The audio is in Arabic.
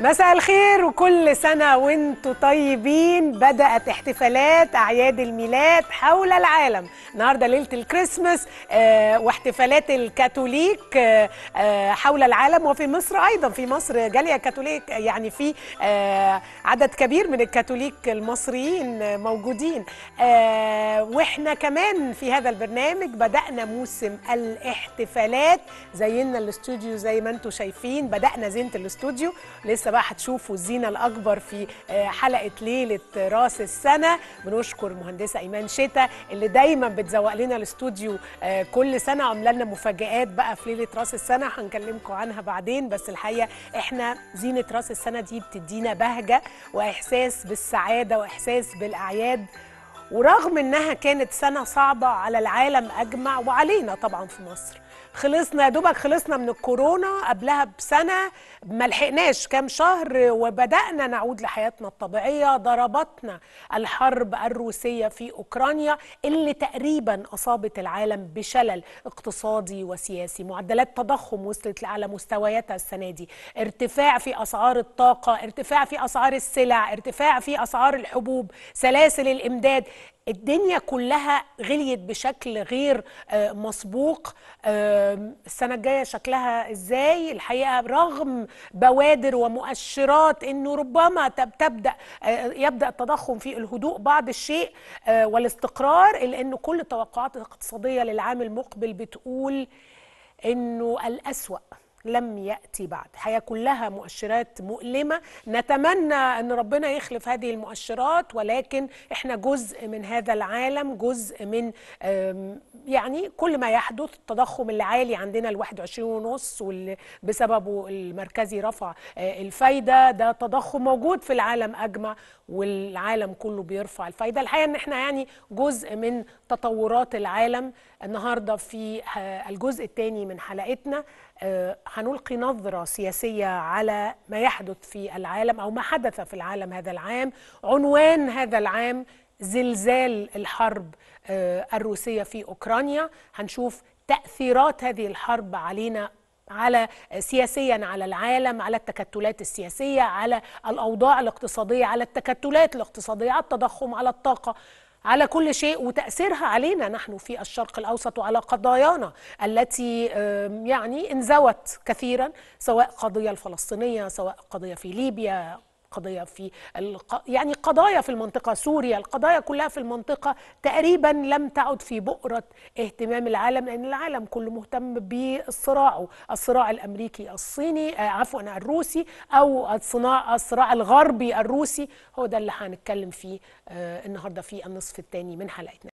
مساء الخير وكل سنة وانتم طيبين بدأت احتفالات أعياد الميلاد حول العالم النهاردة ليلة الكريسماس آه، واحتفالات الكاثوليك آه، آه، حول العالم وفي مصر أيضا في مصر جالية كاثوليك يعني في عدد كبير من الكاثوليك المصريين موجودين واحنا كمان في هذا البرنامج بدأنا موسم الاحتفالات زينا الاستوديو زي ما انتم شايفين بدأنا زينة الاستوديو لسه بقى هتشوفوا الزينه الاكبر في آه، حلقه ليله راس السنه بنشكر مهندسة ايمان شتا اللي دايما بتزوق لنا الاستوديو آه، كل سنه عامله لنا مفاجات بقى في ليله راس السنه هنكلمكم عنها بعدين بس الحقيقه احنا زينه راس السنه دي بتدينا بهجه واحساس بالسعاده واحساس بالاعياد ورغم انها كانت سنه صعبه على العالم اجمع وعلينا طبعا في مصر خلصنا دوبك خلصنا من الكورونا قبلها بسنه ما لحقناش كام شهر وبدانا نعود لحياتنا الطبيعيه ضربتنا الحرب الروسيه في اوكرانيا اللي تقريبا اصابت العالم بشلل اقتصادي وسياسي معدلات تضخم وصلت لاعلى مستوياتها السنه دي ارتفاع في اسعار الطاقه ارتفاع في اسعار السلع ارتفاع في اسعار الحبوب سلاسل الامداد الدنيا كلها غليت بشكل غير آه، مسبوق السنه الجايه شكلها ازاي الحقيقه رغم بوادر ومؤشرات انه ربما تبدا آه، يبدا التضخم في الهدوء بعض الشيء آه، والاستقرار الا انه كل التوقعات الاقتصاديه للعام المقبل بتقول انه الاسوأ لم يأتي بعد حياة كلها مؤشرات مؤلمة نتمنى أن ربنا يخلف هذه المؤشرات ولكن إحنا جزء من هذا العالم جزء من يعني كل ما يحدث التضخم العالي عندنا ال 21 ونص واللي بسببه المركزي رفع آه، الفايدة ده تضخم موجود في العالم أجمع والعالم كله بيرفع الفايدة الحقيقة أن إحنا يعني جزء من تطورات العالم النهاردة في آه، الجزء الثاني من حلقتنا آه، هنلقي نظرة سياسية على ما يحدث في العالم أو ما حدث في العالم هذا العام عنوان هذا العام زلزال الحرب آه، الروسية في أوكرانيا هنشوف تأثيرات هذه الحرب علينا على آه، سياسيا على العالم على التكتلات السياسية على الأوضاع الاقتصادية على التكتلات الاقتصادية على التضخم على الطاقة على كل شيء وتأثيرها علينا نحن في الشرق الأوسط وعلى قضايانا التي يعني انزوت كثيرا سواء قضية الفلسطينية سواء قضية في ليبيا قضية في الق... يعني قضايا في المنطقة سوريا القضايا كلها في المنطقة تقريبا لم تعد في بؤرة اهتمام العالم لأن العالم كله مهتم بالصراع الصراع الأمريكي الصيني آه، عفوا الروسي أو الصناع الصراع الغربي الروسي هو ده اللي هنتكلم فيه آه، النهاردة في النصف الثاني من حلقتنا